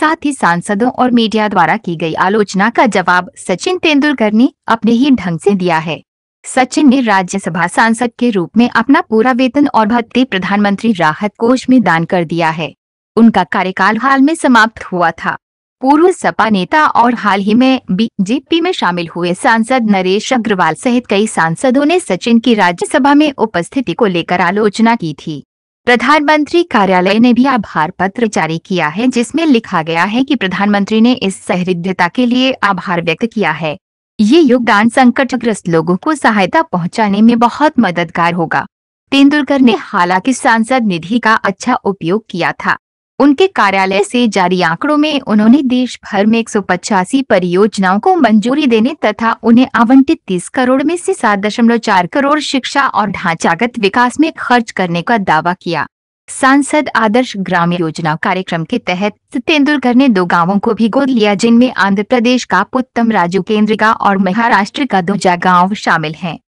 साथ ही सांसदों और मीडिया द्वारा की गई आलोचना का जवाब सचिन तेंदुलकर ने अपने ही ढंग से दिया है सचिन ने राज्यसभा सांसद के रूप में अपना पूरा वेतन और भत्ते प्रधानमंत्री राहत कोष में दान कर दिया है उनका कार्यकाल हाल में समाप्त हुआ था पूर्व सपा नेता और हाल ही में बीजेपी में शामिल हुए सांसद नरेश अग्रवाल सहित कई सांसदों ने सचिन की राज्यसभा में उपस्थिति को लेकर आलोचना की थी प्रधानमंत्री कार्यालय ने भी आभार पत्र जारी किया है जिसमें लिखा गया है कि प्रधानमंत्री ने इस सहृदयता के लिए आभार व्यक्त किया है ये योगदान संकटग्रस्त लोगों को सहायता पहुंचाने में बहुत मददगार होगा तेंदुलकर ने हालांकि सांसद निधि का अच्छा उपयोग किया था उनके कार्यालय से जारी आंकड़ों में उन्होंने देश भर में एक परियोजनाओं को मंजूरी देने तथा उन्हें आवंटित 30 करोड़ में से 7.4 करोड़ शिक्षा और ढांचागत विकास में खर्च करने का दावा किया सांसद आदर्श ग्राम योजना कार्यक्रम के तहत तेंदुलकर ने दो गांवों को भी गोद लिया जिनमें आंध्र प्रदेश का पुत्तम राजू केंद्र का और महाराष्ट्र का दो गाँव शामिल है